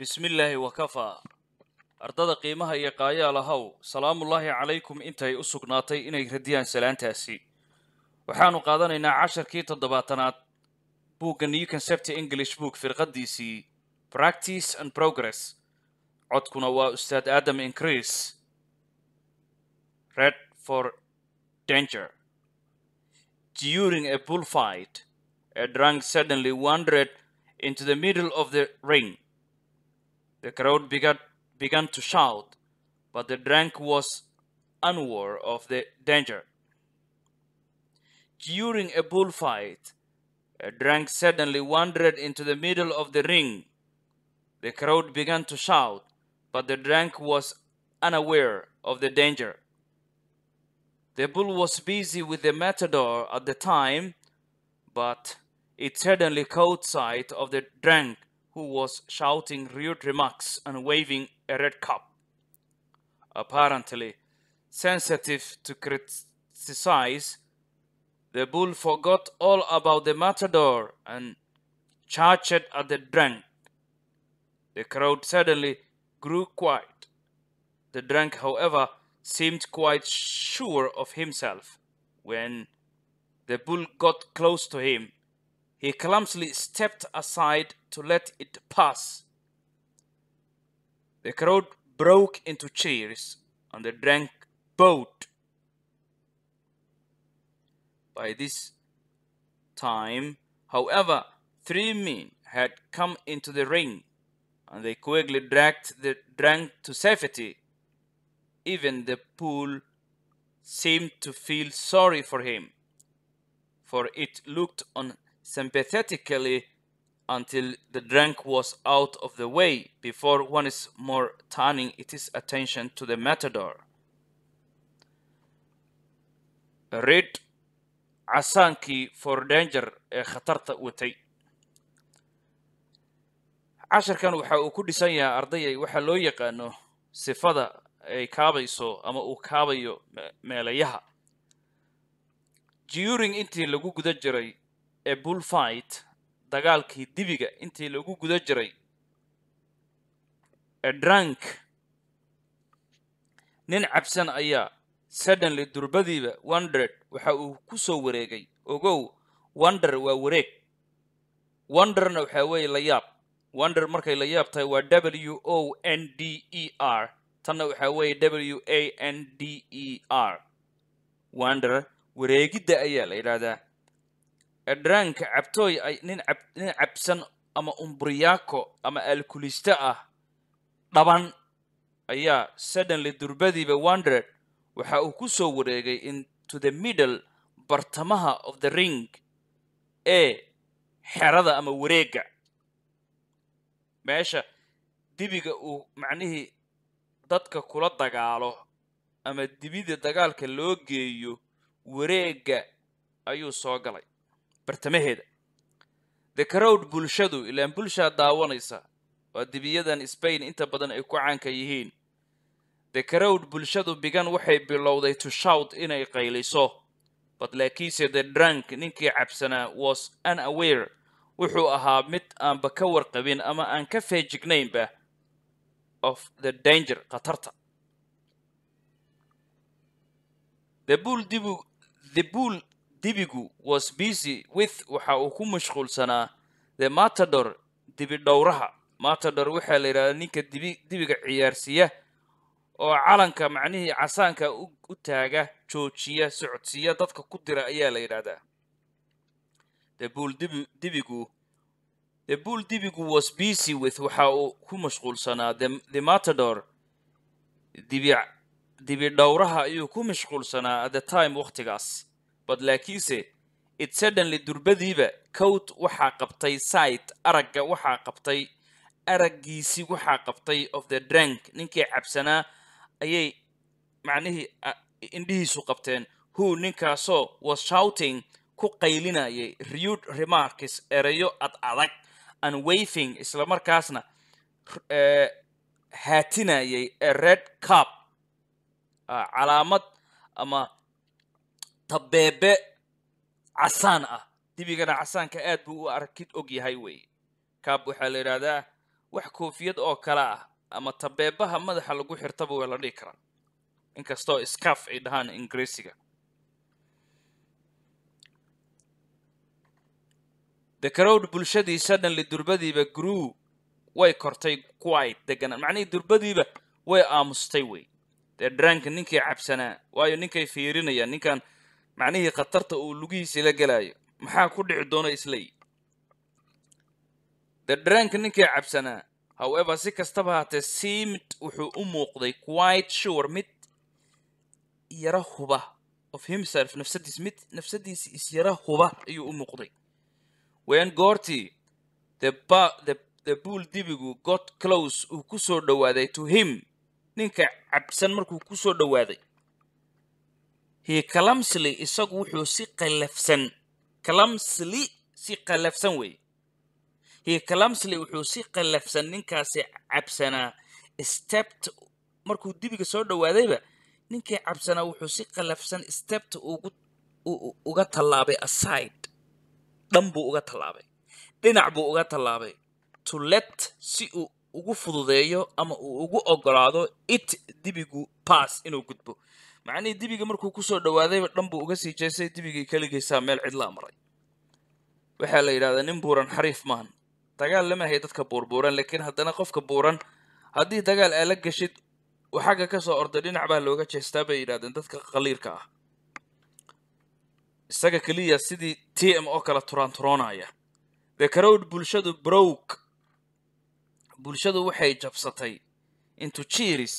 bismillaahi wakafaa ardada qiimaha iyo qaayaal ahaw salaamullaahi calaykum intay u sugnaatay inay radiyaan salaantaasi waxaanu qaadanaynaa casharkii toddobaatanaad buugga new concept english book firqaddiisii practice and progress codkuna waa ustaad aadam increase red for danger during a bullfight a drunk suddenly wandered into the middle of the ring The crowd began, to shout, but the drunk was unaware of the danger. During a bullfight, a drunk suddenly wandered into the middle of the ring. The crowd began to shout, but the drunk was unaware of the danger. The bull was busy with the matador at the time, but it suddenly caught sight of the drunk who was shouting rude remarks and waving a red cup. Apparently sensitive to criticize, the bull forgot all about the matador and charged at the drunk. The crowd suddenly grew quiet. The drunk, however, seemed quite sure of himself. When the bull got close to him, he clumsily stepped aside to let it pass. The crowd broke into cheers and they drank boat. By this time, however, three men had come into the ring and they quickly dragged the drank to safety. Even the pool seemed to feel sorry for him, for it looked on sympathetically until the drunk was out of the way before once more turning its attention to the matador. Rid casaankii for danger ee eh, khatarta watay casharkan waxa uu ku dhisan yahay ardayay waxaa loo yaqaano sifada ay kaabayso ama uu kaabayo meelayaha during intii lagu guda jiray ee bullfight dagaalkii dibiga intii lagu guda jiray ee drank nin cabsan ayaa suddenly durbadiiba wondred waxa uu ku soo wareegay ogow wonder waa wareeg wonderna waxaa weeye la yaab wonder markay la yaab tahay waa w o n d e r tanna waxaa weeye w a n d e r wonder wareegidda ayaa la yidhaahdaa edhraanka cabtooy ay nin ab nin cabsan ama umbriyaako ama alkuliste ah dhaban ayaa suddenly durbadiiba wandred waxa uu ku soo wareegay into the middle bartamaha of the ring ee xerada ama wareegga meesha dibiga uu macnihii dadka kula dagaalo ama dibida dagaalka loo geeyo wareegga ayuu soo galay bartamaheeda dekarowd bulshadu ilaan bulshaa daawanaysa waa dibiyadan spain inta badan ay ku caanka yihiin dekarowd bulshadu bigan waxay bilowday to shout inay qayliso bad laakiinse the drunk ninkii cabsanaa was unaware wuxuu ahaa mid aanba ka warqabin ama aan ka feejignaynba of the danger khatarta the bull dibu the bull dibigu was busy with waxa uu ku mashquulsanaa the matador dibi dhowraha matador waxaa la yidhahdaa ninka dibi dibiga ciyaarsiya oo calanka macnihii casaanka u taaga joojiya socodsiya dadka ku dira ayaa la yidhahdaa the bull dibigu the bull dibigu was busy with waxa uu ku mashquulsanaa the matador dibi dibi dhowraha ayuu ku mashquulsanaa at the time wakhtigaas bad laakiinse it suddenly durbadiiba cowt waxaa qabtay site aragga waxaa qabtay araggiisii waxaa qabtay of the drank ninkii cabsanaa ayay macnihii indhihiisu qabteen who ninkaasoo was shouting ku qaylinayay reud remarks ereyo ad adag and waving isla markaasna eh, haatinayay a red cup ah, calaamad ama tabeebe casaan ah dibigana casaanka aad buu u arkid og yahay weeye kaab waxaa la yidhaahdaa wax koofiyad oo kale ah ama tabeebaha madaxa lagu xirtaba waa la dhihi karaa inkastoo scaf ay dhahaan ingiriisiga dekarowd bulshadii suddenly durbadiiba gruu way kortay quite deganaan macnihii durbadiiba way aamustay wey dee dharaanka ninkii cabsanaa waayo ninkay fiirinayaan ninkaan macnihii khatarta uu lugihiisii la gelayo maxaa ku dhici doona isley dee dareenka ninkii cabsanaa however si kastaba haatee seamid wuxuu u muuqday quite sure mid yaro huba of himself nafsadiis mid nafsadiisi isyaro huba ayuu u muuqday ween goortii the buul dibigu god close uu ku soo dhowaaday to him ninka cabsan markuu ku soo dhowaaday hiya kalamsli isagu wuxuu si qallafsan kalamsli si qallafsan wey hiya kalamsli wuxuu si qallafsan ninkaasi cabsanaa stebta markuu dibiga soo dhowaadayba ninkii cabsanaa wuxuu si qallafsan stebta ugu uga tallaabay aside dhan buu uga tallaabay dhinac buu uga tallaabay to let si uu ugu fududeeyo ama uu ugu ogolaado it dibigu pass inuu gudbo macnihii dibiga markuu kusoo dhawaadayba dhan buu uga sii jeestay dibigii keligaysaa meel cidlaa maray waxaa la yidhahdaa nin buuran xariif maan dagaal lama hay dadka buurbuuran laakiin haddana qofka buuran haddii dagaal aad la geshid oo xagga ka soo orday dhinac baa looga jeestaa bay yidhahdeen dadka qaliirka ah isaga keliya sidii t m oo kale turaanturoonaya the crowd bulshadu browg bulshadu waxay jabsatay into jiris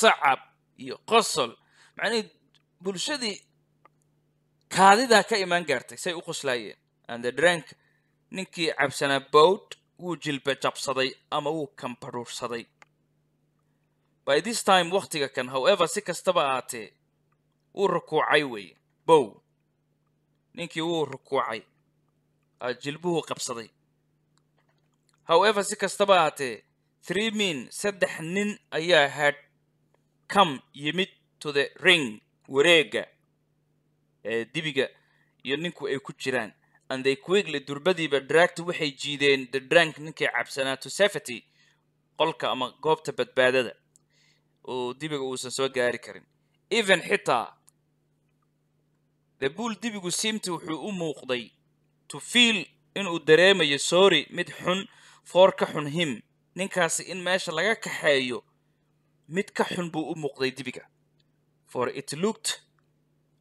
sacab iyo qosol macnihii bulshadii kaadidaa ka imaan gaartay say u qoslaayeen ande drank ninkii cabsanaa bowd wuu jilba jabsaday ama wuu kambadhuursaday by this time wakhtiga kan however si kastaba aatee wuu rukuucay weeye bow ninkii wuu rukuucay jilbuhu qabsaday however si kastaba aatee three min saddex nin ayaa had kam yimid to the ring wareega ee dibiga iyo ninku ay ku jiraan and they quigly durbadiiba dragta waxay jiideen the drank ninkay cabsanaa to safety qolka ama goobta badbaadada oo dibiga uusan soo gaari karin even xitaa the buol dibigu siimta wuxuu u muuqday to feel inuu dareemayo sorry mid xun foor ka xun him ninkaasi in meesha laga kaxeeyo mid ka xun buu u muuqday dibiga for it looked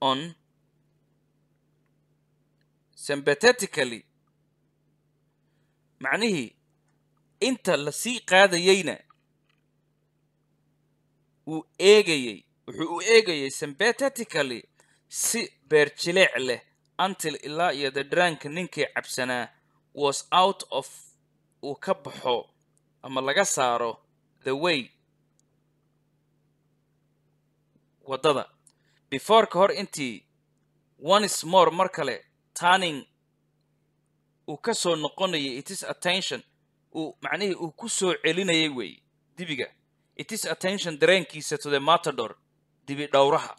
on sympathetically macnihii inta la sii qaadayeyna uu eegayey wuxuu u eegayey sympathetically si beer jileec leh until ilaa iyo the dadhraanka ninkii cabsanaa was out of uu ka baxo ama laga saaro the way waddada before ka hor intii ones more mar kale turning uu ka soo noqonayay itis attention uu macnihii uu ku soo celinayay weeye dibiga itis attention dareenkiisa to the matador dibi dhowraha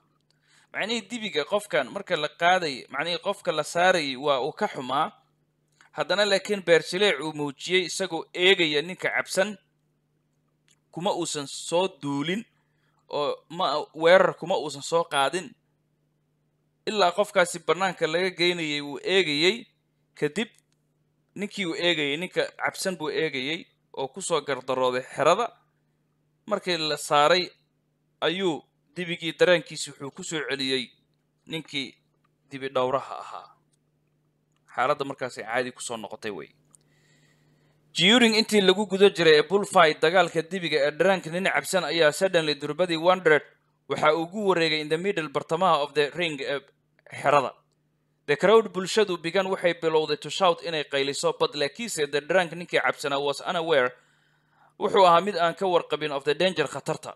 macnihii dibiga qofkan marka la qaadayay macnihii qofka la saarayay waa uu ka xumaa haddana laakiin beerjileec uu muujiyey isagoo eegaya ninka cabsan kuma uusan soo duulin oo ma weerar kuma uusan soo qaadin ilaa qofkaasi bannaanka laga geynayay wuu eegayey kadib ninkii uu eegayey ninka cabsan buu eegayey oo kusoo gardarooday xerada markii la saaray ayuu dibigii dareenkiisi wuxuu ku soo celiyey ninkii dibi dhowraha ahaa xaaladda markaasay caadi kusoo noqotay wey juring intii lagu guda jiray ee bulfayt dagaalka dibiga ee dharaanka nin cabsan ayaa suddenly durbadii wandred waxa ugu wareegay in the middle bartamaha of the ring ee xerada the crowd bulshadu bigan waxay bilowday to shout inay qayliso but laakiinse the drank ninkii cabsanaa was unaware wuxuu ahaa mid aan ka warqabin of the danger khatarta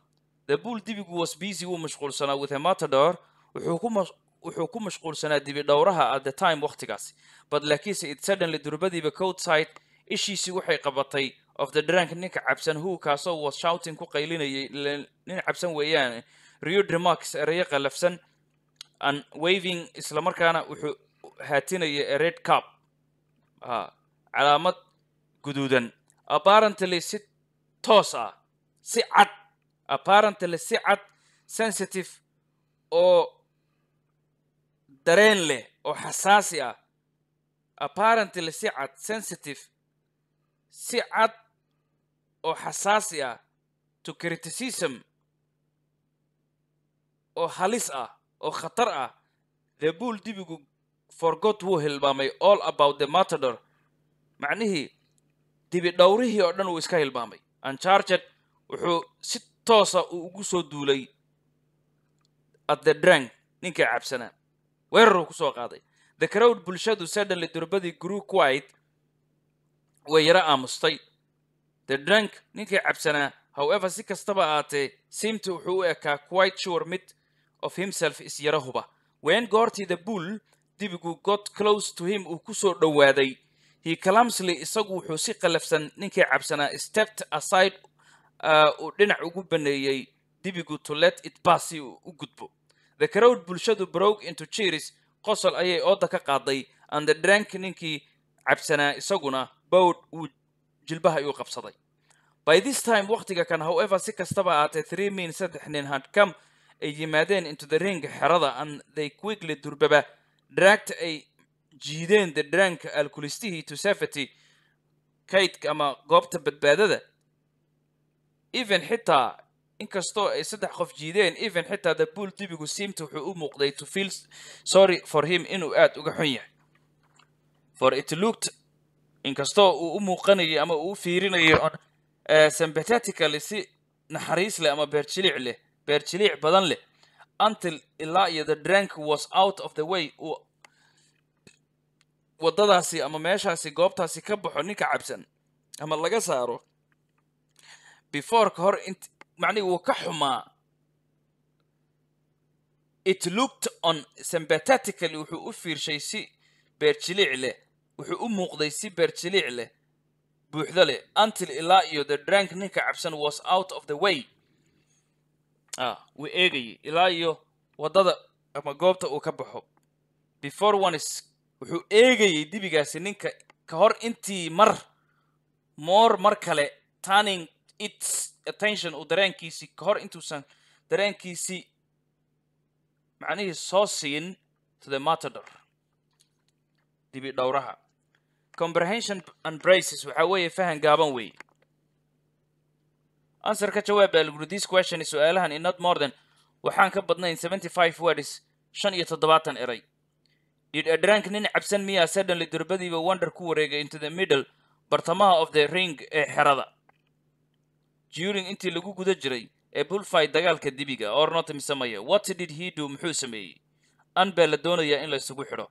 the bull dibigu was busy wuu mashquulsanaa with a matador wuxuu ku mashquulsanaa dibi dhowraha at the time wakhtigaasi but laakiinse it suddenly durbadiiba coadside ishiisii waxay qabatay of the drank ninka cabsan hu kaasoo was shouting ku qaylinayay nin cabsan weeyaan rio dremarks ereyo qalafsan an waving islamarkaana wuxuu haatinaya red cup calaamad guduudan apparently si toos ah si cad apparently si cad sensitive oo dareen leh oo xasaasi ah apparently si cad sensitive si cad oo xasaasi ah to criticism oo halis ah oo khatar ah the buul dibigu forgot wuu hilmaamay all about the matador macnihii dibi dhowrihii oo dhan wuu iska hilmaamay ancharged wuxuu si toosa ah uu ugu soo duulay at the drank ninkai cabsanaa weeraruu ku soo qaaday the crowd bulshadu suddenly durbadii grew quiet way yaro aamustay the drank ninkii cabsanaa however si kastaba aatee simta wuxuu u ekaa quite sure mid of himself is yaro huba ween goortii the bull dibigu got close to him uu ku soo dhowaaday he calamsly isagu wuxuu si qalafsan ninkii cabsanaa stepped aside uh, uu dhinac ugu baneeyey dibigu to let it pass si u gudbo the crowd bulshadu broke into cheeris qosol ayay ooda ka qaaday and the drank ninkii cabsanaa isaguna bowd uu jilbaha iu qabsaday by this time wakhtiga kan however si kastaba aatee three min saddex nin hadhcam ay yimaadeen into the ring xerada and they quickly durbaba draagta ay jiideen the dranka alkulistihii to safety kaydka ama goobta badbaadada even xitaa inkastoo ay saddex qof jiideen even xitaa the buol dibigu simta wuxuu u muuqday to feel sorry for him inuu aad uga xun yahay for it looked inkastoo uu u muuqanayo ama uu u fiirinayo eh, sympathetically si naxariis leh ama beerjiliic leh beerjiliic badan leh until ilaa iyo the drank was out of the way uu waddadaasi ama meeshaasi goobtaasi ka baxo ninka cabsan ama laga saaro before ka hor int macnihii wuu ka xumaa it looked on sympathetically wuxuu u fiirshay si beerjiliic leh wuxuu u muuqday si beerjiliic leh buuxdo leh until ilaa iyo the drank ninka cabsan was out of the way ah, wuu eegayay ilaa iyo waddada ama goobta uu ka baxo before ones wuxuu eegayay dibigaasi ninka ka hor intii mar moor mar kale turning its attention uu dareenkiisii ka hor intuusan dareenkiisii macnihii soo siin to the matador dibi dhowraha comprehension and braces waxaa weeye fahan gaaban wey answer ka jawaab algur this question is su'aalahan in not more than waxaan ka badnayn seventy five words shan iyo toddobaatan eray did adrank nin cabsan miyaa suddenly durbadiiba wonder ku wareegay into the middle bartamaha of the ring ee xerada during intii lagu guda jiray ee bulfight dagaalka dibiga ornot misamaya what did he do muxuu sameeyey an baa la doonayaa in la isugu xidho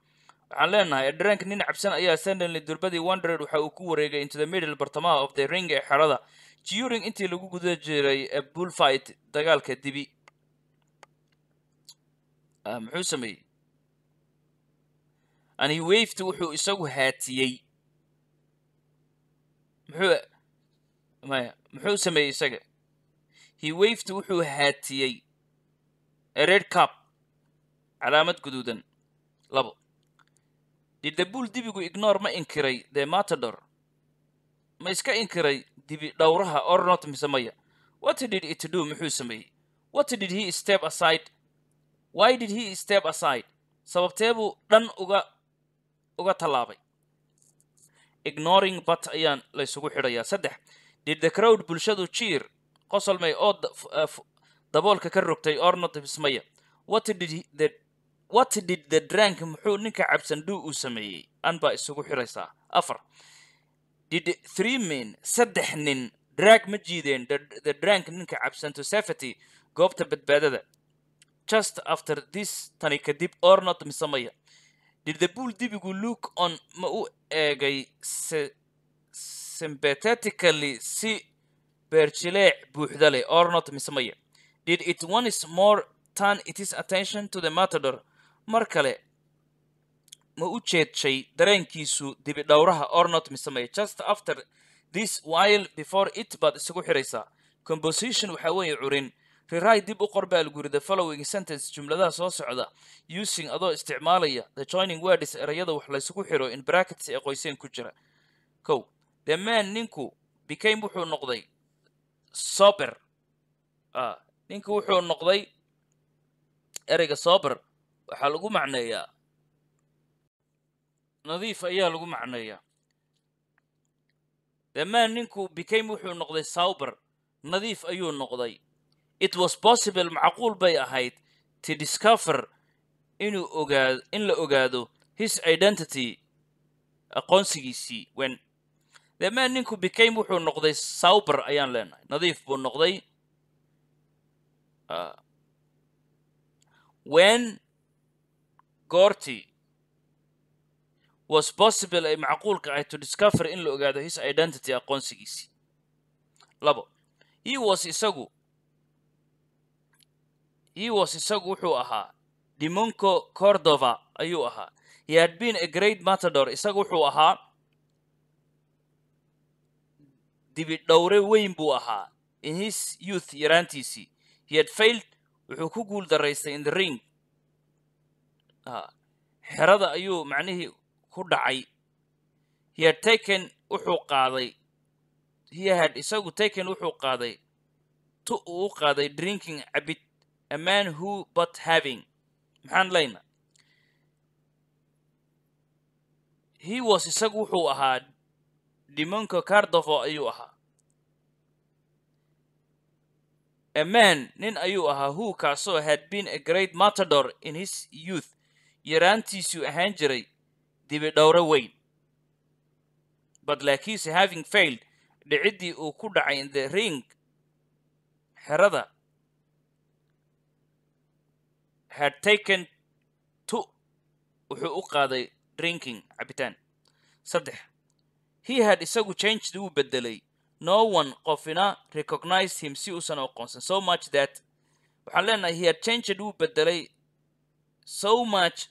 waxaan leenahay eerdheraanka nin cabsan ayaa sunderly durbadii wondered waxa uu ku wareegay into the middle bartamaha of the ring ee xerada juring intii lagu guda jiray bullfight dagaalka dibi ah, muxuu sameeyey he wafta wuxuu isagu haatiyey muxuu maya muxuu sameeyey isaga he hiwafta wuxuu haatiyey red cap calaamad guduudan labo de dabuul dibigu ignor ma inkiray dee matador ma iska inkiray dibi dhowraha ornot mise maya what did it do muxuu sameeyey what did he step aside why did he step aside sababteebuu dhan uga uga tallaabay ignoring but ayaan laysugu xidhayaa saddex did the crowd bulshadu jiir may oo daboolka ka rogtay ornot mise what did the what did the drank muxuu ninka cabsandhuu uu sameeyey an baa isugu xiraysaa afar did three men saddex nin drag ma jiideen the drank ninka cabsanto safety goobta badbaadada just after this tani kadib or not mise maya did the buol dibigu look on ma u eegay sympathetically si beerjileec buuxdaleh leh or mise maya did it one is more turn it attention to the matador mar kale ma u jeedshay dareenkiisu dibi dhowraha ornot miseme just after this while before it baad isagu xiraysaa composition waxaa weeye curin rerai dib u qor baalguri the following sentence jumladaha soo socda using adoo isticmaalaya the joining words erayada wax laysugu xiro in brackets ee qoyseen ku jira kow the man ninku became wuxuu noqday sober ah, ninku wuxuu noqday ereyga sober waxaa lagu macneeyaa nadiif ayaa lagu macneeyaa dhammaan ninku became wuxuu noqday sauber nadiif ayuu noqday it was possible macquul bay ahayd to discover inuu ogaado in la ogaado his identity aqoonsigiisii wen dhammaan ninku became wuxuu noqday sauber ayaan leenahay nadiif buu noqday uh, wen goortii was possible ay macquulka ahay to discover in la ogaado his identity aqoonsigiisii labo he was isagu he was isagu wuxuu ahaa dimonco cordova ayuu ahaa he had been a great matador isagu wuxuu ahaa dibi dhowre weyn buu ahaa in his youth yaraantiisii he had failed wuxuu ku guul daraystay in the ring Ah, xerada ayuu macnihii ku dhacay hiya taken wuxuu qaaday hiyahad isagu taken wuxuu qaaday tu uu u qaaday drinking cabid a man who but having maxaan leyna he was isagu wuxuu ahaa dhimanka cardofo ayuu ahaa a man nin ayuu ahaa who kaasoo had been a great matador in his youth yaraantiisu ahaan jiray dibi dhowro weyn but laakiinse having failed dhiciddii uu ku dhacay in the ring xerada had taken two wuxuu u qaaday drinking cabitaan saddex he had isagu changed wuu beddelay no one qofina recognized him si uusan aqoonsan so much that waxaan leenahay he had changed wuu bedelay so much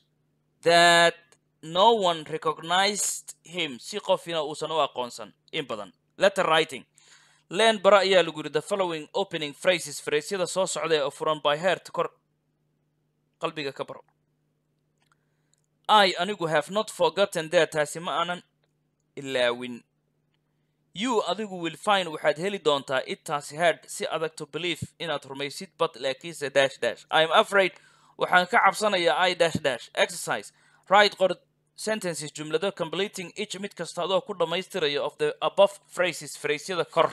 that no one recognized him si qofina uusan u aqoonsan in badan letter writing len bara ayaa lagu yidhi the following opening phrases fraysyada soo socda oo furan by heart kor qalbiga ka baro i anigu have not forgotten there taasi ma aanan ilaawin you adigu will find waxaad heli doontaa it taasi heard si adag to believe inaad rumaysid bad laakiinse dash dash i'm afraid waxaan ka cabsanayaa i dash dash exercise right qor sentences jumlado completing ich mid kasta adoo ku dhammaystiraya of the above phrases fraysyada kor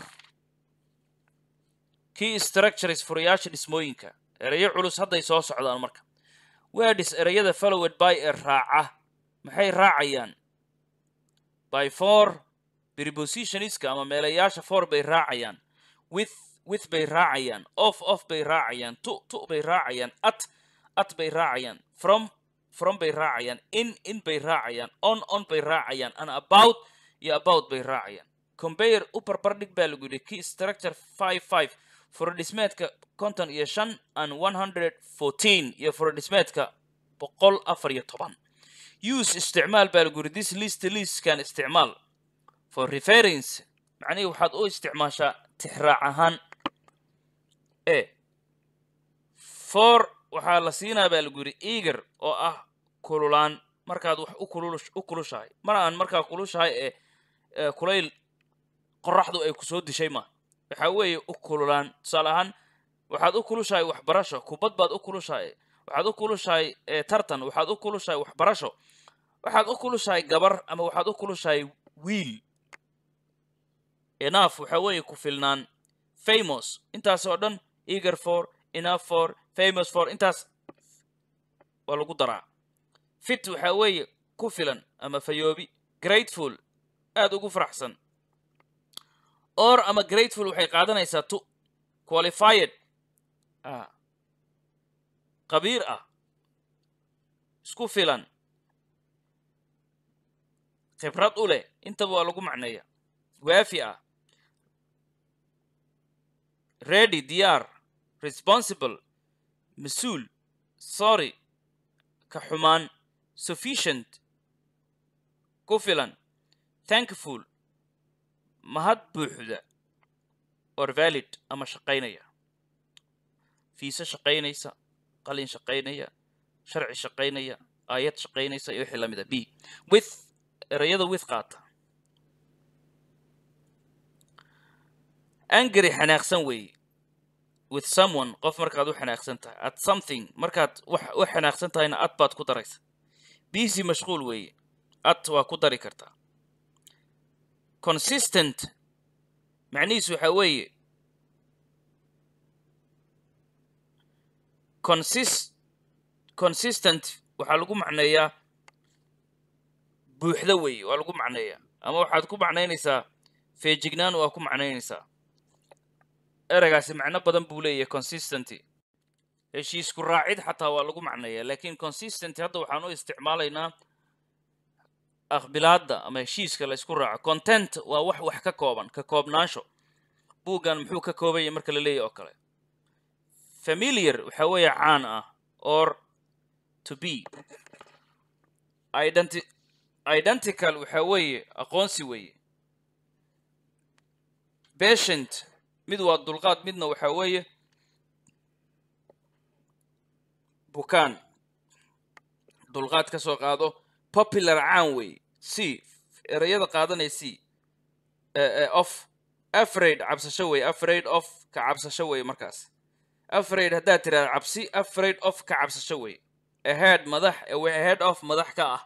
key structures furayaasha dhismooyinka ereyo culus hadday soo socdaan marka weadhis ereyada followed by ee raaca maxay raacayaan by for prepositionska ama meelayaasha for bay raacayaan with with bay raacayaan off of bay raacayaan tu tu bay raacayaan at at bay raacayaan from from bay raacayaan in in bay raacayaan on on bay raacayaan an about iyo about bay raacayaan combayer u barbardhig baa lagu yidhi key structure five five furodhismeedka konton iyo shan and one hundred fourteen iyo furodhismeedka boqol afar iyo toban use isticmaal baa lagu yidhi this list liiskan isticmaal for reference macnihii waxaad u isticmaashaa tixraac ahaan e for waxaa la siinaa baa lagu yidhi eager oo ah kululaan markaad wax u kulushahay mar aan markaa kulushahay ee kulayl qoraxdu ay kusoo dishay ma waxaa weeye u kululaan tusaale ahaan waxaad u kulushahay waxbarasho kubad baad u kulushahay waxaad u kulushahay tartan waxaad u kulushahay waxbarasho waxaad u kulushahay gabar ama waxaad u kulushahay wiil enaf waxaa weeye ku filnaan famos intaasoo dhan eager for enough for famous for intaas waa lagu daraa fit waxaa weeye ku filan ama fayoobi grateful aad ugu faraxsan or ama grateful waxay qaadanaysaa to qualified qabiir ah isku filan khibrad u leh intaba waa lagu macneeya waafi ah ready diyaar responsible masuul sorry ka xumaan sufficient ku filan thankful mahad buuxda or valid ama shaqaynaya fiise shaqaynaysa qalin shaqaynaya sharci shaqaynaya aayad shaqaynaysa iyo wixii la ah. b with erayada with qaata angari xanaaqsan weeye with someone qof markaad u xanaaqsan tahay at something markaad u xanaaqsan tahayna at baad ku daraysa busy mashquul weeye at waa ku dari kartaa consistent macnihiisu waxaa weeye consis consistent waxaa lagu macneeyaa buuxda weeye waa lagu macneeyaa ama waxaad ku macnaynaysaa feejignaan waa ku macnaynaysaa eragaasi macno badan buu leeyahay consistenty heshiisku raacid xataa waa lagu macneeyaa laakiin consistenty hadda waxaan u isticmaalaynaa aqbilaadda ama heshiiska la ysku raaco content waa wax wax ka kooban ka koobnaansho buuggan muxuu ka koobaya marka la leeyahy oo kale familiar waxa weeye caan ah or to be identi identical waxaa weeye aqoonsi weeye patient mid waa dulqaad midna waxaa weeye bukaan dulqaad ka soo qaado popular caan wey c ereyada qaadanaya c e, e, of afraid cabsasho wey afraid of ka cabsasho wey markaas afraid haddaad tirahda cabsi afraid of ka cabsasho wey ahead madax e, ahead of madax ka ah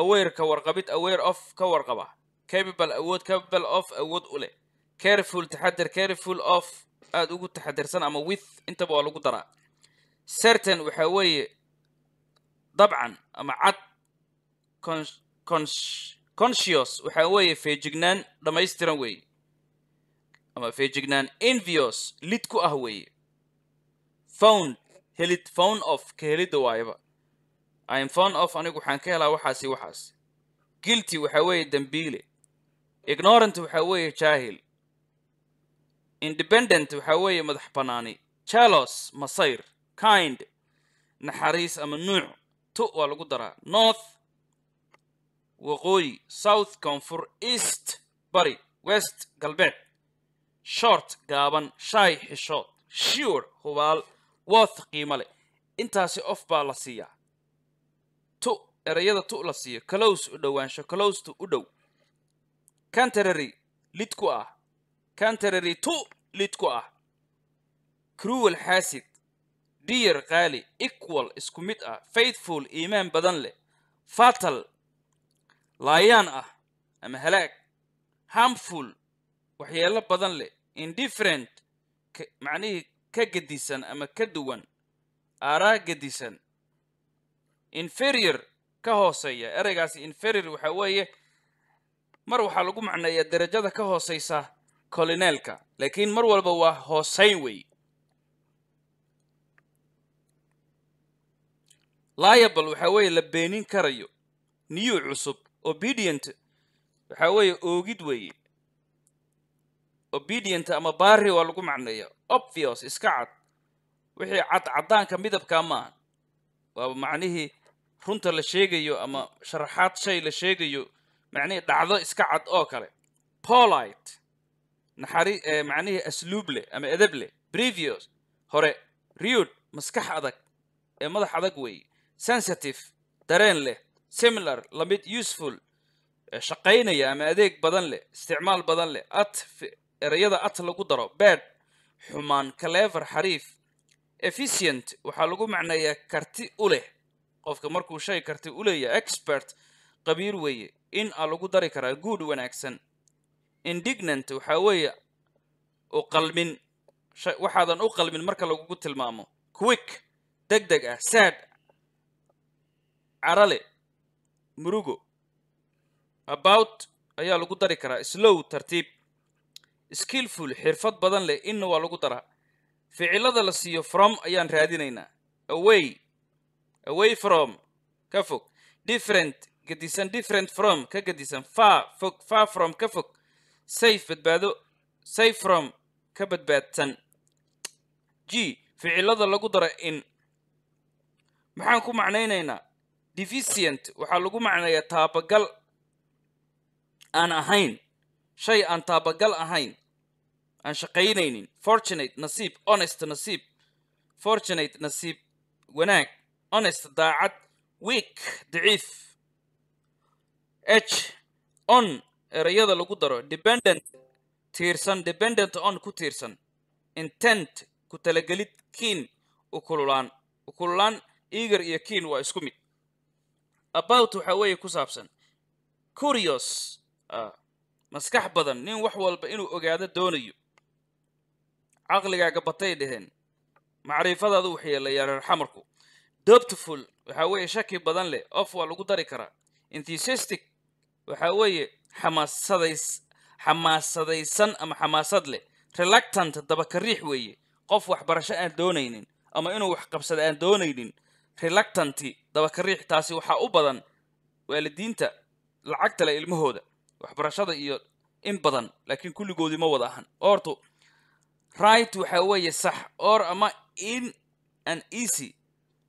aware ka warqabid aware of ka warqaba capable awood capable of awood u leh careful taxadar careful of aada ugu taxadarsan ama with intaba waa lagu daraa certain waxaa weeye dabcan ama cad conscious waxaa weeye feejignaan dhammaystiran weeye ama feejignaan envios lid ku ah weeye found helid found of ka helidda waayaba im found of anigu waxaan ka helaa waxaasi waxaas guilty waxaa weeye dembiile ignorant waxaa weeye jaahil independent waxaa weeye madax bannaani chalos masayr kind naxariis ama nuuc tu waa lagu daraa north waqooyi south koonfur east bari west galbeed short gaaban shaay xishood shuur hubaal worth qiimo leh intaasi of baa la siiyaa tu erayada tu la siiyo close u dhowaansho closeta u dhow canterary lid ku ah contrary to lidku ah cruwel xaasid dhiyar qaali equal isku mid ah faithful iimaan badan leh fatal laayaan ah ama halaag harmful waxyeelo badan leh indifferent macnihii ka gedisan ama ka duwan aaraa gedisan inferior ka hooseeya ereygaasi inferior waxaa weeye mar waxaa lagu macneeyaa derajada ka hooseysa coloneelka laakiin mar walba waa hoosayn weeye liable waxaa weeye la beenin karayo niyuu cusub obedient waxaa weeye oogid weeye obedient ama baari waa lagu macneeya obvious iska cad wixii cad caddaanka midabkaa maaha waaba macnihii runta la sheegayo ama sharaxaad shay la sheegayo macnihii dhacdo iska cad oo kale polite naxari macnihii asluub leh ama edab leh previous hore rude maskax adag ee madax adag weeye sensitive dareen leh similar lamid useful shaqaynaya ama adeeg badan leh isticmaal badan leh at erayada at lagu daro bad xumaan clever xariif efficient waxaa lagu macneeyaa karti u leh qofka markuu shay karti u leeyahay expert qabiir weeye in aa lagu dari karaa guud wanaagsan indignant waxaa weeye u qalmin waxaadan u qalmin marka lagugu tilmaamo quick deg deg ah sad carale murugo about ayaa lagu dari karaa slow tartiib skillful xirfad badan leh inna waa lagu daraa ficilada la siiyo from ayaan raadinaynaa away away from ka fog different gedisan different from ka gadisan far fog far from ka fog sayf badbaado sayfrom ka badbaadsan g ficilada lagu dara in maxaan ku macnaynaynaa deficient waxaa lagu macneeyaa taabagal aan ahayn shay aan taabagal ahayn aan shaqaynaynin fortunate nasiib honest nasiib fortunate nasiib wanaag honest daacad weak daciif h on erayada lagu daro dependent tiirsan dependent on ku tiirsan intent ku talagelid kiin ukululaan ukululaan eager iyo kiin waa isku mid about waxa weeye ku saabsan curious maskax badan nin wax walba inuu ogaado doonayo caqligaaga batay dhaheen macriifadaada waxyeelayaa xamarku dobtful waxa weeye shaki badan leh of waa lagu dari karaa enthusiastic waxa weeye xamaasadaysan ama xamaasad leh reluctant dabakariix weeye qof waxbarasho aan doonaynin ama inuu wax qabsada aan doonaynin reluctanti dabakariix taasi waxaa u badan waalidiinta lacagta leh ilmahooda waxbarashada iyo in badan laakiin kulligoodii ma wada ahan ortu right waxaa weeye sax or ama in an easy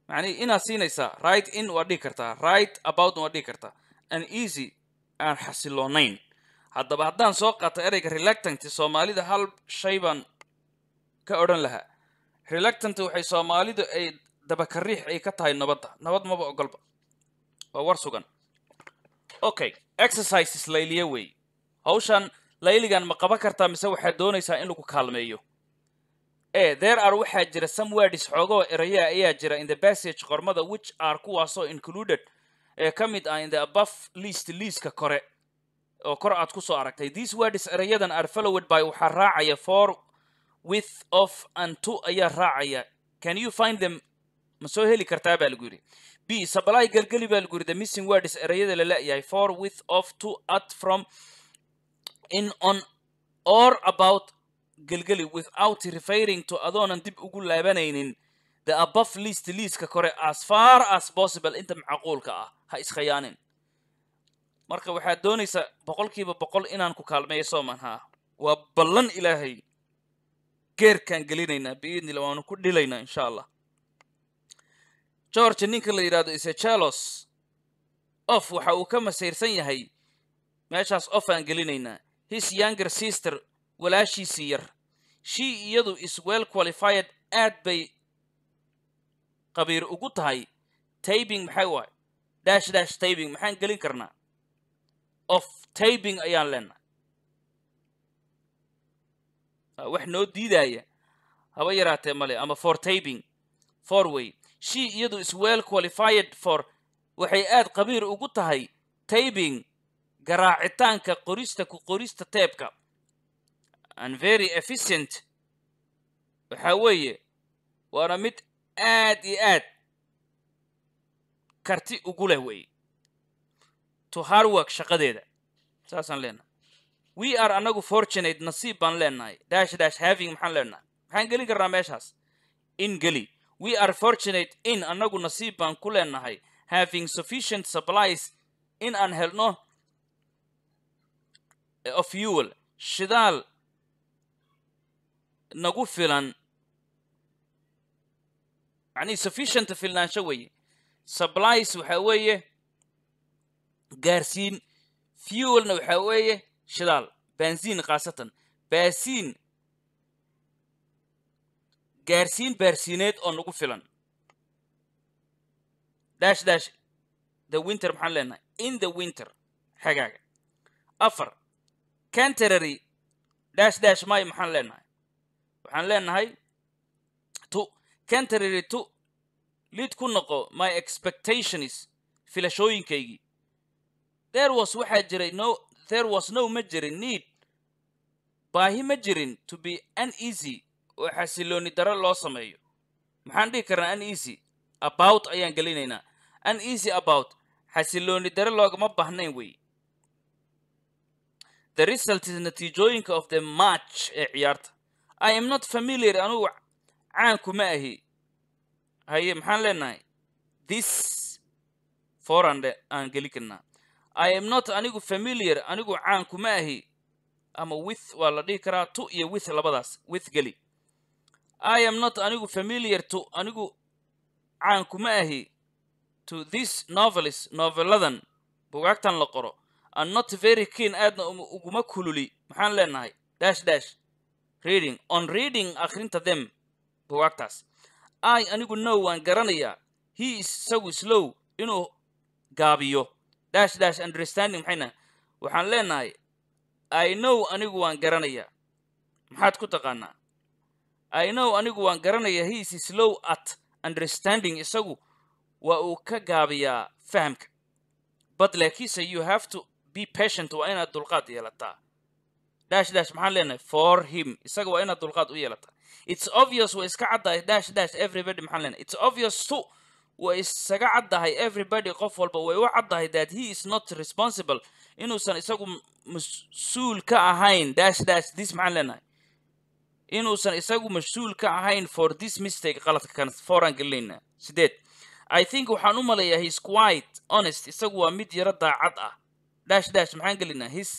macnii inaad siinaysaa right in waad dhigi kartaa right aboutn waad dhigi kartaa an easy aan xasiloonayn haddaba haddaan soo qaato ereyga reluctanty soomaalida hal shay baan ka odhan lahaa reluctanty waxay soomaalidu ay dabakariix ay ka tahay nabadda nabad maba ogolba waa war sugan okay exercises layliya weey hawshaan layligan ma qaban kartaa mise waxaad doonaysaa in lagu kaalmeeyo e there are waxaa jira some words xoogoo eraya ayaa jira in the passage qormada which are kuwaasoo included ee ka mid ah in the above list liiska kore oo kor aad ku soo aragtay these words erayadan are followed by waxaa raacaya for with of and to ayaa raacaya can you find them ma soo heli kartaa baa lagu yidhi b sabalaay galgeli baa lagu yidhi the missing words erayada la la'yahay for with of to at from in on or about gelgeli without referring to adoonan dib ugu laabanaynin the above list liiska kore as far as possible inta macquulka ah ha iskhayaanin marka waxaad doonaysaa boqolkiiba boqol inaan ku kaalmeeyo sooman waa ballan ilaahay geerkaan gelinaynaa biidnila waanu ku dhilaynaa insha allah george ninka la yidhahdo isechelos of waxa uu ka masiirsan yahay meeshaas of aan gelinaynaa his younger sister walaashiisii yar shii iyadu is well qualified aad bay qabiir ugu tahay taybing maxay waay dash dash taybing maxaan gelin karnaa of taybing ayaan leenahay wax noo diidaya haba yaraatee male ama for taybing for way she iyadu is well qualified for waxay aad qabiir ugu tahay taybing garaacitaanka qorista ku qorista teebka and very efficient waxaa weeye waana mid aad iyo aad karti ugu leh weeye to hardwork shaqadeeda saasaan leenahay we are anagu fortunate nasiib baan leenahay dash dash having maxaan leenahay maxaan gelin karnaa meeshaas in geli we are fortunate in anagu nasiib baan ku leenahay having sufficient supplies in aan helno of fuel shidaal nagu filan macnihii sufficient filnaansho weeye sublies waxaa weeye gaarsiin fuelna waxaa weeye shidaal baansiin khaasatan baasiin gaarsiin baarsiineed oo nagu filan dash dash the winter maxaan leenahay in the winter xagaaga afar canterary dash dash my maxaan leenahay waxaan leenahay two cantrrito lid ku noqo my expectations filashooyinkaygii there was waxaa jiray no there was no ma jirin need baahi ma jirin to be uneasy oo xasilooni daro loo sameeyo maxaan dhihi karnaa uneasy about ayaan gelinaynaa uneasy about xasilooni dare loogama baahnayn wey the result is natiijooyinka of the match ee ciyaarta i am not familiar anugu caanku ma ahi haye maxaan leenahay this forand aan geli karnaa i am not anigu familiar anigu caanku ma ahi ama with waa la dhihi karaa to iyo with labadaas with geli i am not anigu familiar to anigu caanku ma ahi to this novelis noveladan bugaagtan la qoro an not very keen aadna uguma kululi maxaan leenahay dash dash reading on reading akrinta them bugaagtaas i anigu now waan garanayaa he isagu slow inuu gaabiyo dash dash understanding maxayna waxaan leenahay i know anigu waan garanayaa maxaad ku taqaanaa i know anigu waan garanayaa he is slow at understanding isagu waa uu ka gaabiyaa fahamka but laakiinse you have to be patient waa inaad dulqaad yeelataa dash dash maxaan leenahay for him isaga waa inaad dulqaad u yeelataa it's obvious way iska caddahay dash dash everybody maxaa lena it's obvious to way isaga caddahay everybody qof walba way u caddahay that he is not responsible inuusan isagu mas-uul ka ahayn dash dash this maxaan leenahay inuusan isagu mas-uul ka ahayn for this mistake qaladka foran gelina sideed i think waxaan u malayaa heis quite honest isagu waa mid yaro daacad ah dash dash maxaan gelinaa his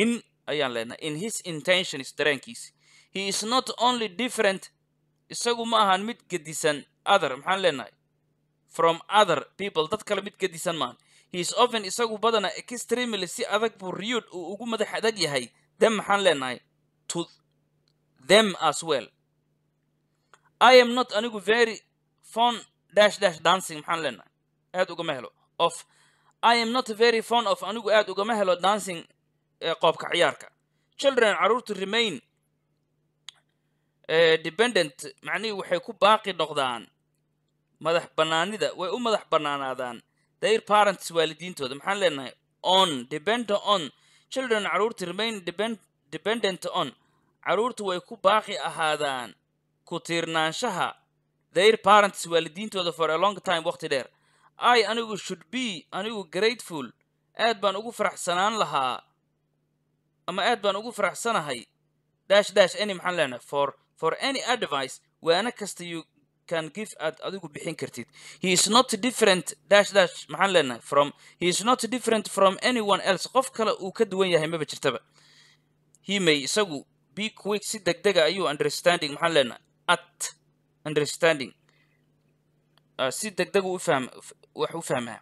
in ayaan leenahay in his intention is dareenkiisi he is not only different isagu ma ahan mid gedisan other maxaan leenahay from other people dad kale mid gedisan maahan he is often isagu badana extremely si adag buu riyud uu ugu madax adag yahay them maxaan leenahay to them as well i am not anigu very fond dash dash dancing maxaan leenahay aad ugama helo of i am not very fond of anigu aad ugama helo dancing ee eh, qoobka ciyaarka children carruurtu remain dependent macnihii waxay ku baaqi noqdaan madax banaanida way u madax banaanaadaan their parents waalidiintooda maxaan leenahay on depend on children caruurta remain dependent on caruurta way ku baaqi ahaadaan ku tiirnaanshaha their parents waalidiintooda for a long time waqti dheer i anigu should be anigu grateful aad baan ugu faraxsanaan lahaa ama aad baan ugu faraxsanahay dash dash any maxaan leenahay for for any advice waana kasta you can give aad adigu bixin kartid he is not different dash dash maxaan leenahay from he is not different from anyone else qof kale uu ka duwan yahay maba jirtaba he may isagu be quick si degdega ah, ayuu understanding maxaan leenahay at understanding ah, si degdegu wax u fahmaa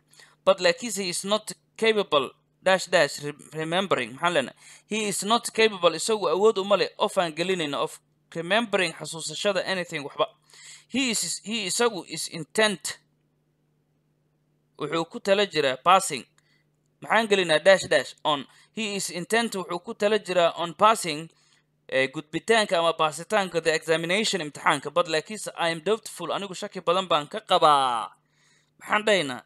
but lakinse he is not capable dash dash remembering maxaan leenahay he is not capable isagu awood uma leh of aan gelinayna of remembering xasuusashada anything waxba he isagu is intent wuxuu ku tala jiraa passing maxaan gelinaa dash dash on he is intent wuxuu ku tala jiraa on passing eh, gudbitaanka ama baasitaanka the examination imtixaanka bad laakiinse i am doubtful anigu shaki badan baan ka qabaa maxaan dhahaynaa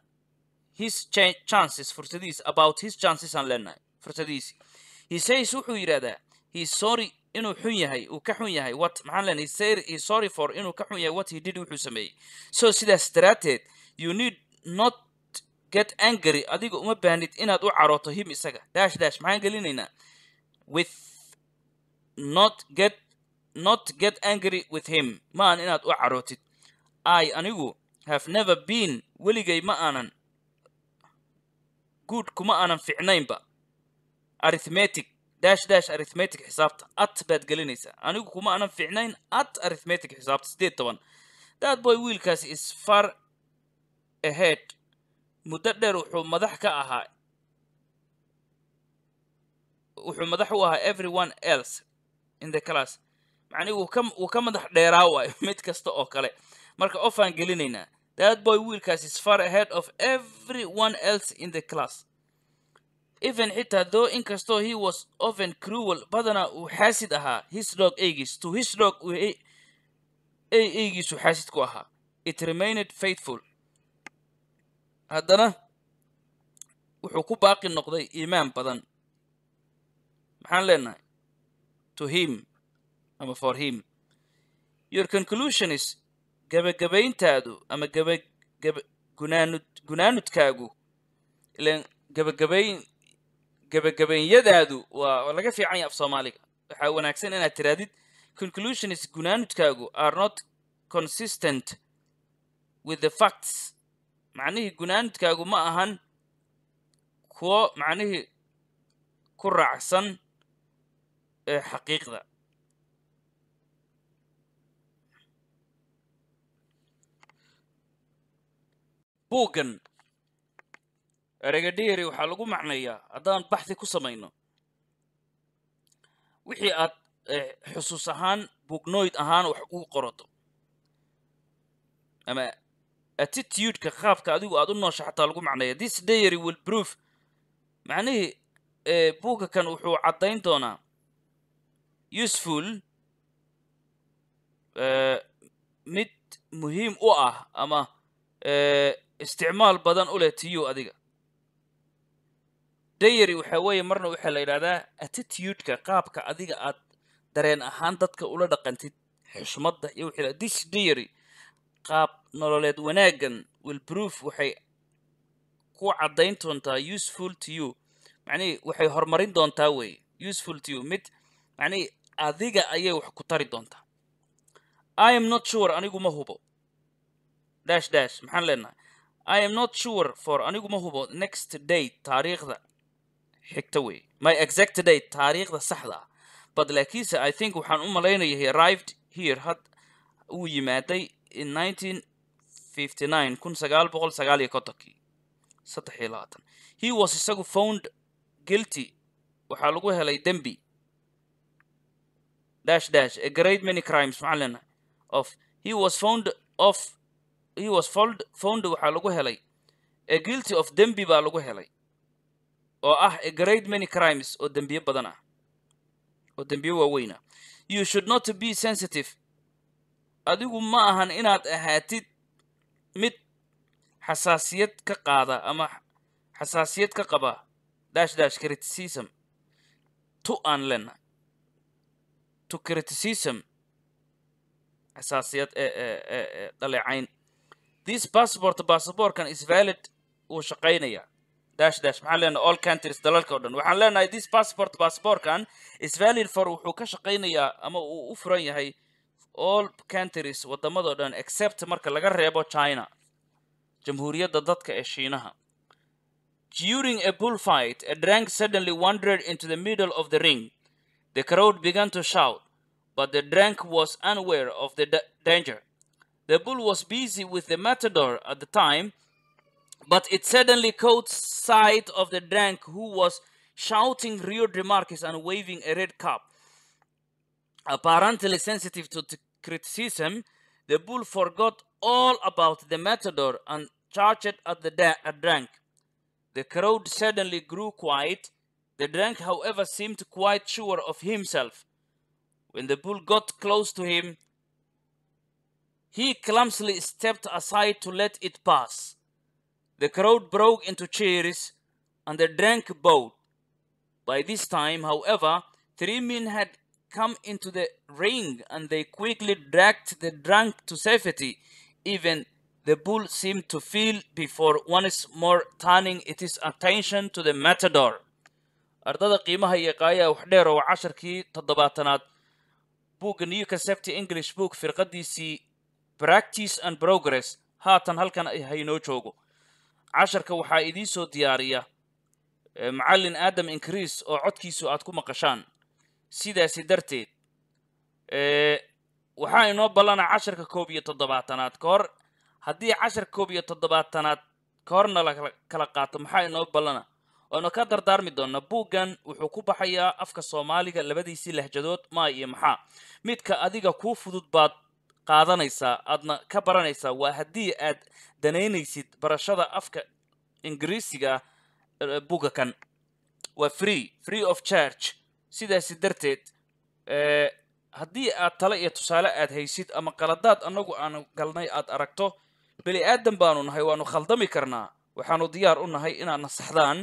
his chances fursadiis about his chances aan leenahay fursadiisi he says wuxuu yidhahdaa he is sorry inuu xun yahay uu ka xun yahay what maxaan leenahay sayr is sorry for inuu ka xun yahay what he did wuxuu sameeyey so sidaas daraateed you need not get angry adiga uma baahnid inaad u carooto him isaga dash dash maxaan gelinaynaa with not get not get angry with him ma aan inaad u carootid i anigu have never been weligay ma aanan guud kuma aanan ficnaynba arithmetic dash dash arithmetic xisaabta at baad gelinaysaa anigu kuma aanan fiicnayn at arithmetic xisaabta sideed toban daad boy wiilkaasi is far ahead muddo dheer wuxuu madax ka ahaa wuxuu madax u ahaa everyone else in the class macnii wuu ka wuu ka madax dheeraa waayo mid kasta oo kale marka ofaan gelinaynaa daad boy wiilkaasi of everyone else in the class even xitaa though inkastoo he was oven cruel badana uu xaasid ahaa hisdhog eygiis to hisdhog eygiisu e, xaasid ku ahaa it remained faithful haddana wuxuu ku baaqi noqday iimaan badan maxaan leenahay to him ama for him your conclusion is gabagabayntaadu ama gabagaba gunaanud gunaanudkaagu ilan gabagabayn gebagabeeyadaadu waa laga fiican yahy af soomaaliga waxaa wanaagsan inaad tiraadid conclusions gunaanudkaagu are not consistent with the facts macnihii gunaanudkaagu ma ahan kuwo macnihii ku raacsan ee xaqiiqda buuggan ereyga dheeri waxaa lagu macnayaa haddaan baxdi ku samayno wixii aad eh, xusuus ahaan bugnoyd ahaan wax ugu qorato ama attitudeka qaabka adigu aad u noosha xataa lagu macneeya this dairy will proof macnihii eh, buugga kan wuxuu caddayn doonaa useful eh, mid muhiim u ah ama isticmaal badan u leh tiyu adiga dayary waxa weeye marna waxaa la yidhahdaa attitudeka qaabka adiga aad dareen ahaan dadka ula dhaqantid xishmadda iyo waxa this dayary qaab nololeed wanaagan will proof waxay ku caddayn doontaa useful to you macnihii waxay horumarin doontaa weeye useful to you mid macnihii adiga ayay wax ku tari doontaa i am not sure anigu ma hubo dash dash maxaan leenahay i am not sure for anigu hubo next day taariikhda xigta wey my exact date taariikhda saxda ah but laakiinse i think waxaan u malaynaya he arrived here had uu yimaaday in nineteen fifty nine kun sagaal boqol sagaal iyo kontonkii saddex iyo labaatan he was isagu found guilty waxaa lagu helay dembi dash dash a great many crimes maxaan of he was found of he was found found waxaa lagu helay a guilty of dembi baa lagu helay oo ah a great many crimes oo dembiyo badan ah oo dembiyo waaweyna ah. you should not be sensitive adigu ma ahan inaad ahaatid mid xasaasiyad ka qaada ama xasaasiyad ka qaba dash dash criticism tu aan leenahay to criticism xasaasiyad dhaleecayn this passport basaboorkan is valid wuu shaqaynaya dash dash maxaan leenahay all countries dalalka o dhan waxaan leenahay this passport passportkan is valid for wuxuu ka shaqaynayaa ama uu u furan yahay all countries waddamadoo dhan except marka laga reebo china jamhuuriyadda dadka ee shiinaha during a bull fight a drank suddenly wandered into the middle of the ring the crowd began to shout but the drank was unaware of the danger the bull was busy with the matador at the time But it suddenly caught sight of the drunk who was shouting rude remarks and waving a red cap. Apparently sensitive to criticism, the bull forgot all about the matador and charged at the drunk. The crowd suddenly grew quiet. The drunk, however, seemed quite sure of himself. When the bull got close to him, he clumsily stepped aside to let it pass. The crowd broke into cheers and the drank bowed. By this time, however, three men had come into the ring and they quickly dragged the drunk to safety. Even the bull seemed to feel before once more turning its attention to the matador. ardada qiimaha iyo qaaya wax dheer oo casharkii toddobaatanaad buugga new concepty english book firqaddiisii practice and progress haatan halkan haynoo joogo casharka waxaa idiin soo diyaariya macalin aadam inkriis oo codkiisu aad ku maqashaan sidaasi darteed waxaa inoo ballana casharka koob iyo toddobaatanaad ka hor haddii casharka koob iyo toddobaatanaad ka horna lakala qaato maxaa inoo ballana oanu ka dardaarmi doonna buuggan wuxuu ku baxayaa afka soomaaliga labadiisii lahjadood maa iyo maxaa midka adiga kuu fudud baad qaadanaysaa aadna ka baranaysaa waa haddii aad danaynaysid barashada afka ingiriisiga bugakan waa free free of charge sidaasi darteed haddii aad tale iyo tusaale aad haysid ama qaladaad annagu aanu galnay aad aragto beli aadan baanu nahay waanu khaldami karnaa waxaanu diyaar u nahay inaad nasaxdaan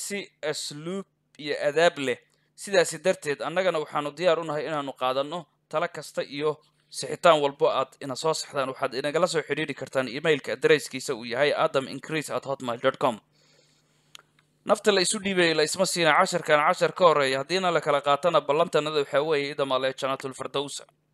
si asluub iyo adaab leh sidaasi darteed annagana waxaanu diyaar u nahay inaanu qaadanno talo kasta iyo sixitaan walbo aad ina soo saxdaan waxaad inagala soo xidhiiri kartaan emailka adresskiisa uu yahay adam increase at hotmail com nafta la isu dhiibay la isma siina casharkan cashar ka horeeya haddiina la kala qaatana ballantanada waxaa weeye idamaleejanaatulfardowsa